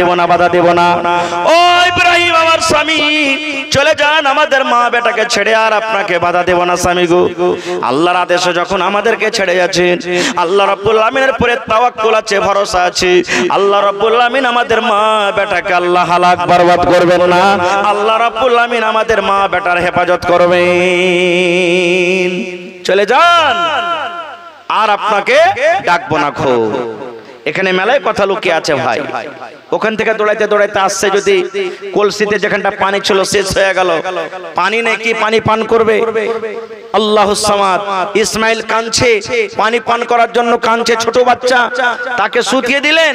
দেব না বাধা দেব না ও ইব্রাহিম আমার স্বামী চলে যান আমাদের মা বেটাকে ছেড়ে আর আপনাকে বাধা দেব না স্বামী গো আল্লাহর আদেশে যখন আমাদেরকে ছেড়ে যাচ্ছেন আল্লাহ রাব্বুল আমিনের পরে তাওয়াক্কুল আছে ভরসা আছে আল্লাহ রাব্বুল আমাদের মা বেটাকে আল্লাহ হালাক বরবাদ করবেন না আল্লাহ রাব্বুল আমাদের মা বেটার হেফাজত করবেন চলে যান আর আপনাকে ডাকবো না খুব এখানে মেলায় কথা লুকিয়ে আছে ভাই ওখান থেকে দৌড়াইতে দৌড়াইতে আসছে যদি কলসিতে যেখানটা পানি ছিল শেষ হয়ে গেল পানি নেই কি পানি পান করবে আল্লাহ ইসমাইল কাঁদছে পানি পান করার জন্য কাঁদছে ছোট বাচ্চা তাকে দিলেন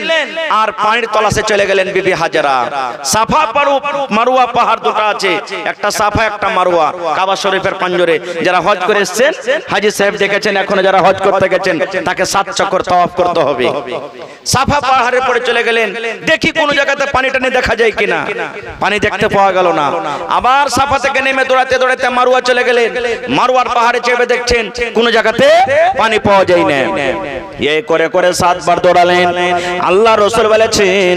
আর পানির তলাশে চলে গেলেন বিবি হাজারা সাফা মারুয়া পাহাড় দুটো আছে একটা সাফা একটা মারুয়া কাবা শরীফের পাঞ্জরে যারা হজ করে এসছেন হাজি সাহেব দেখেছেন এখনো যারা হজ করতে গেছেন তাকে সাত চক্কর তওয়াফ করতে হবে সাফা পাহাড়ের পরে চলে গেলেন দেখি কোন জায়গাতে পানি টানি দেখা যায় কিনা পানি দেখতে পাওয়া গেল না আবার সাফা থেকে নেমে দৌড়াতে দৌড়াতে মারুয়া চলে গেলেন মারুয়া হারুন পাহাড়ে চেপে দেখছেন কোন জায়গাতে পানি পাওয়া যায় না এই করে করে সাতবার দৌড়ালেন আল্লাহ রসুল বলেছেন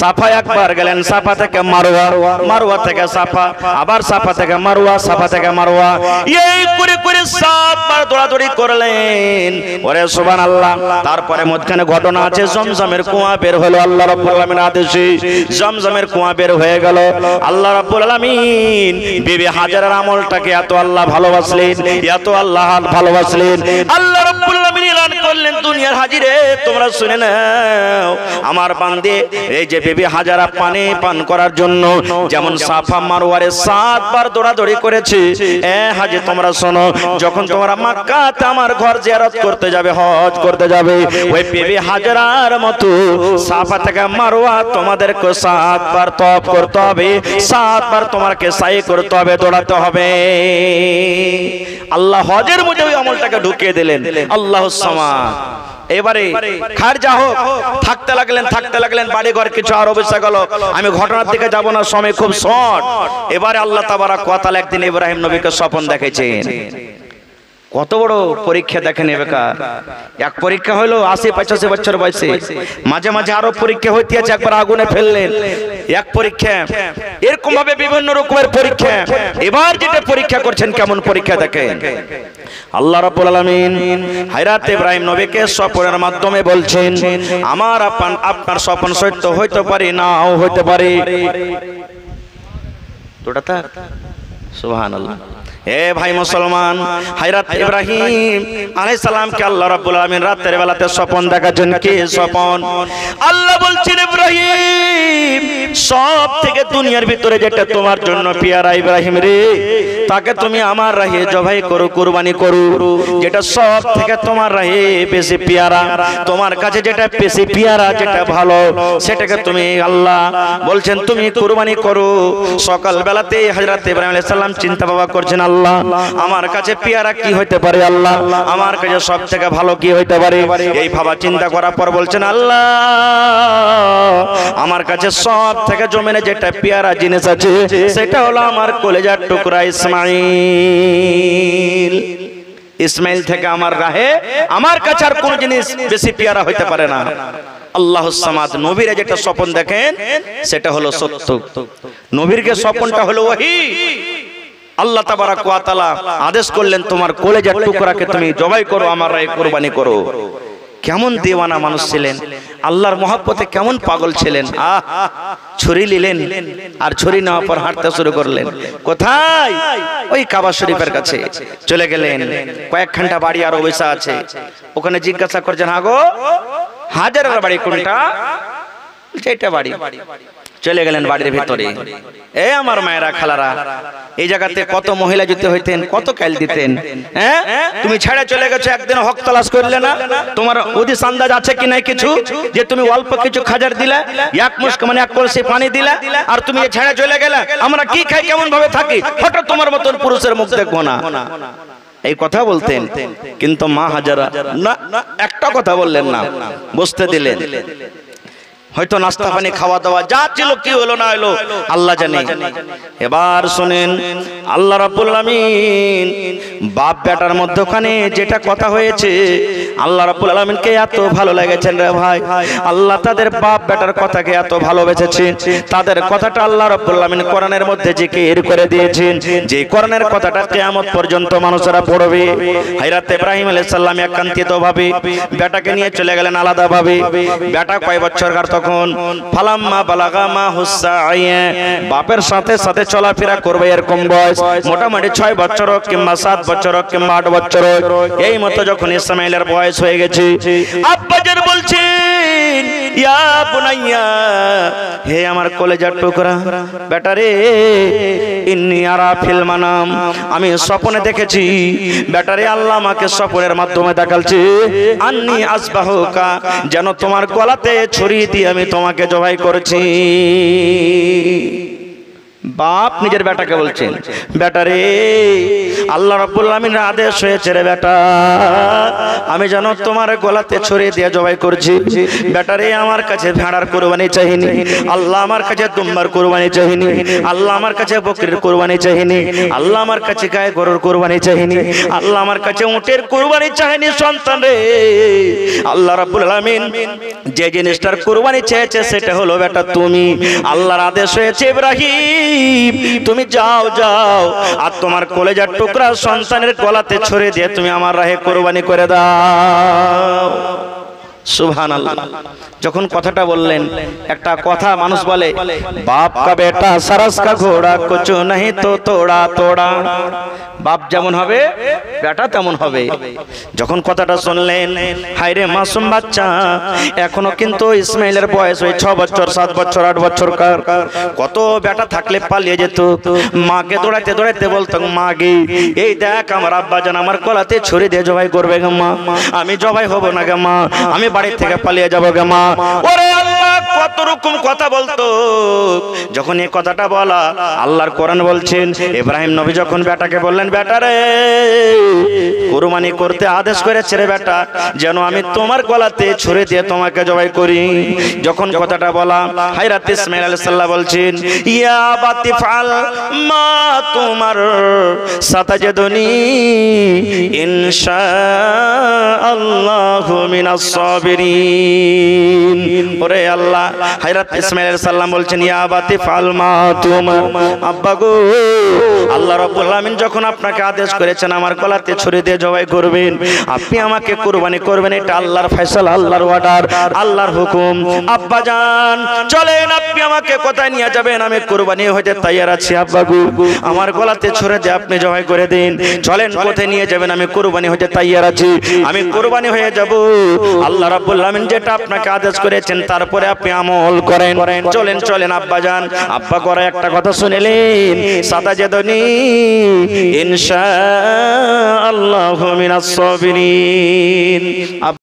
সাফা একবার গেলেন সাফা থেকে মারোয়া মারোয়া থেকে সাফা আবার সাফা থেকে মারোয়া সাফা থেকে মারোয়া এই করে করে সাতবার দৌড়াদৌড়ি করলেন ওরে সুবান আল্লাহ তারপরে মধ্যখানে ঘটনা আছে জমজমের কুয়া বের হলো আল্লাহ রব্বুল আলামিন আদেশে জমজমের কুয়া বের হয়ে গেল আল্লাহ রব্বুল আলামিন বিবি হাজারার আমলটাকে এত আল্লাহ ভালোবাসলেন ইয়া তো আল্লাহ ভালোবাসলেন আল্লাহ রাব্বুল আলামিন ইলান বললেন দুনিয়ার হাজিরে তোমরা শুনে নাও আমার বান্দে এই যে বেবি হাজারা পানি পান করার জন্য যেমন সাফা মারোয়ারে সাতবার দৌড়াদৌড়ি করেছে এ হাজে তোমরা শোনো যখন তোমরা মাক্কাতে আমার ঘর জিয়ারত করতে যাবে হজ করতে যাবে ওই বেবি হাজারার মতো সাফা থেকে মারোয়া তোমাদেরকে সাতবার তপ করতে হবে সাতবার তোমাকে সাই করতে হবে দৌড়াতে হবে আল্লাহ হজের মধ্যে ওই আমলটাকে ঢুকিয়ে দিলেন আল্লাহ সামা এবারে যা হোক থাকতে লাগলেন থাকতে লাগলেন বাড়ি ঘর কিছু আর অবস্থা গেল আমি ঘটনার দিকে যাব না সময় খুব শর্ট এবারে আল্লাহ তাবারা কথা একদিন ইব্রাহিম নবীকে স্বপন দেখেছেন কত বড় পরীক্ষা দেখেন এবেকা এক পরীক্ষা হইলো আশি পঁচাশি বছর বয়সে মাঝে মাঝে আরো পরীক্ষা হইতে আছে একবার আগুনে ফেললেন এক পরীক্ষা এরকম ভাবে বিভিন্ন রকমের পরীক্ষা এবার যেটা পরীক্ষা করছেন কেমন পরীক্ষা দেখেন আল্লাহ রাব্বুল আলামিন হায়রাত ইব্রাহিম নবীকে স্বপ্নের মাধ্যমে বলছেন আমার আপন আপনার স্বপ্ন সত্য হইতে পারে নাও হইতে পারে দুটা তার সুবহানাল্লাহ হে ভাই মুসলমান হাইরাত ইব্রাহিম আলাইহিস সালামকে আল্লাহ রাব্বুল আলামিন রাতের বেলাতে স্বপন দেখার জন্য কি স্বপন আল্লাহ বলছেন ইব্রাহিম সব থেকে দুনিয়ার ভিতরে যেটা তোমার জন্য পিয়ারা ইব্রাহিম রে তাকে তুমি আমার রাহে জবাই করো কুরবানি করো যেটা সব থেকে তোমার রাহে বেশি পিয়ারা তোমার কাছে যেটা বেশি পিয়ারা যেটা ভালো সেটাকে তুমি আল্লাহ বলছেন তুমি কুরবানি করো সকাল বেলাতে হযরত ইব্রাহিম আলাইহিস সালাম চিন্তা ভাবনা করছেন আল্লাহ আমার কাছে পিয়ারা কি হইতে পারে আল্লাহ আমার কাছে সব থেকে ভালো কি হইতে পারে এই ভাবা চিন্তা করার পর বলছেন আল্লাহ আমার কাছে সব থেকে জমিনে যেটা পিয়ারা জিনিস আছে সেটা হলো আমার কলেজার টুকরা ইসমাইল ইসমাইল ইসমাইল থেকে আমার রাহে আমার কাছে আর কোন জিনিস বেশি পেয়ারা হইতে পারে না নবীরা যেটা স্বপন দেখেন সেটা হলো নবীরকে স্বপনটা তাবারা আদেশ করলেন তোমার কলেজার টুকরাকে তুমি জবাই করো আমার রায় কোরবানি করো কেমন দেওয়ানা মানুষ ছিলেন আল্লাহর মহাপথে কেমন পাগল ছিলেন আহ ছুরি নিলেন আর ছুরি নেওয়ার পর হাঁটতে শুরু করলেন কোথায় ওই কাবা শরীফের কাছে চলে গেলেন কয়েক ঘন্টা বাড়ি আর অবসা আছে ওখানে জিজ্ঞাসা করছেন আগো হাজারের বাড়ি কোনটা এটা বাড়ি চলে গেলেন বাড়ির ভিতরে এ আমার মায়েরা খালারা এই জায়গাতে কত মহিলা যেতে হইতেন কত কাল দিতেন হ্যাঁ? হ্যাঁ তুমি ছেড়ে চলে গেছো একদিন হক তালাশ করলে না তোমার উদিস আন্দাজ আছে কি নাই কিছু যে তুমি অল্প কিছু খাজার দিলা এক মুশক মানে এক কলসি পানি দিলা আর তুমি ছেড়ে চলে গেলা আমরা কি খাই কেমন ভাবে থাকি হঠাৎ তোমার মতন পুরুষের মুখ দেখবো না এই কথা বলতেন কিন্তু মা হাজারা না একটা কথা বললেন না বসতে দিলেন হয়তো নাস্তা পানি খাওয়া দাওয়া যা ছিল কি হলো না হলো আল্লাহ জানে এবার শোনেন আল্লাহ রাব্বুল বাপ বেটার মধ্যখানে যেটা কথা হয়েছে আল্লাহ রাব্বুল কে এত ভালো লেগেছেন রে ভাই আল্লাহ তাদের বাপ বেটার কথাকে এত ভালোবেসেছেন তাদের কথাটা আল্লাহ রাব্বুল কোরআনের মধ্যে জিকির করে দিয়েছেন যে কোরআনের কথাটা কিয়ামত পর্যন্ত মানুষেরা পড়বে হাইরাত ইব্রাহিম আলাইহিস সালাম একান্তিতভাবে বেটাকে নিয়ে চলে গেলেন আলাদাভাবে বেটা কয় বছর কার তখন ফালাম্মা বালাগা মা হুসা বাপের সাথে সাথে চলাফেরা করবে এরকম বয়স মোটামুটি ছয় বছর হোক কিংবা সাত বছর হোক কিংবা আট বছর হোক এই মতো যখন ইসমাইলের বয়স হয়ে গেছে আব্বাজার বলছি ইয়া বুনাইয়া হে আমার কলেজার টুকরা ইন্নি আরা আমি স্বপ্নে দেখেছি ব্যাটারে আল্লাহ আমাকে স্বপ্নের মাধ্যমে দেখালছে আন্নি আসবাহুকা যেন তোমার কলাতে ছড়িয়ে দিয়ে আমি তোমাকে জবাই করেছি বাপ নিজের বেটাকে বলছেন বেটা রে আল্লাহ রব্বুল আমিনের আদেশ হয়েছে রে বেটা আমি যেন তোমার গলাতে ছড়িয়ে দিয়ে জবাই করছি বেটা রে আমার কাছে ভেড়ার কোরবানি চাহিনি আল্লাহ আমার কাছে দুম্বার কোরবানি চাহিনি আল্লাহ আমার কাছে বকরির কোরবানি চাহিনি আল্লাহ আমার কাছে গায়ে গরুর কোরবানি চাহিনি আল্লাহ আমার কাছে উটের কোরবানি চাহিনি সন্তান রে আল্লাহ রব্বুল আমিন যে জিনিসটার কোরবানি চেয়েছে সেটা হলো বেটা তুমি আল্লাহর আদেশ হয়েছে ইব্রাহিম তুমি যাও যাও আর তোমার কলেজার টুকরা সন্তানের গলাতে ছড়ে দিয়ে তুমি আমার রাহে কোরবানি করে দাও সুবহান যখন কথাটা বললেন একটা কথা মানুষ বলে বাপ কা বেটা সারস কা ঘোড়া কুচু নাহি তো তোড়া তোড়া বাপ যেমন হবে বেটা তেমন হবে যখন কথাটা শুনলেন হাইরে মাসুম বাচ্চা এখনো কিন্তু ইসমাইলের বয়স ওই ছ বছর সাত বছর আট বছর কার কত বেটা থাকলে পালিয়ে যেত মাকে দৌড়াইতে দৌড়াইতে মা গে এই দেখ আমার আব্বা জান আমার কলাতে ছুরি দিয়ে জবাই করবে গে মা আমি জবাই হব না গে মা আমি বাড়ি থেকে পালিয়ে যাবো গে মা ওরে কত রকম কথা বলতো যখন এই কথাটা বলা আল্লাহর কোরআন বলছেন ইব্রাহিম নবী যখন বেটাকে বললেন বেটা রে কুরবানি করতে আদেশ করেছে রে বেটা যেন আমি তোমার গলাতে ছুড়ে দিয়ে তোমাকে জবাই করি যখন কথাটা বলা হাইরাত ইসমাইল আলাইহিস সালাম বলছেন ইয়া আবাতি ফাল মা তোমার দনি ইনশা আল্লাহু মিনাস সাবিরিন ওরে আল্লাহ হাইরাত ইসমাইল সাল্লাম বলছেন ইয়া আবাতি ফালমা তুমা আব্বা গো আল্লাহ রাব্বুল আলামিন যখন আপনাকে আদেশ করেছেন আমার গলাতে ছুরি দিয়ে জবাই করবেন আপনি আমাকে কুরবানি করবেন এটা আল্লাহর ফয়সালা আল্লাহর অর্ডার আল্লাহর হুকুম আব্বা জান চলেন আপনি আমাকে কোথায় নিয়ে যাবেন আমি কুরবানি হতে তৈয়ার আছি আব্বা গো আমার গলাতে ছুরি দিয়ে আপনি জবাই করে দিন চলেন কোথায় নিয়ে যাবেন আমি কুরবানি হতে তৈয়ার আছি আমি কুরবানি হয়ে যাব আল্লাহ রাব্বুল আলামিন যেটা আপনাকে আদেশ করেছেন তারপরে আপনি আপনি আমল করেন চলেন চলেন আব্বা যান আব্বা করে একটা কথা শুনেলেন সাদা যেদনি ইনশা আল্লাহ মিনাস সাবিরিন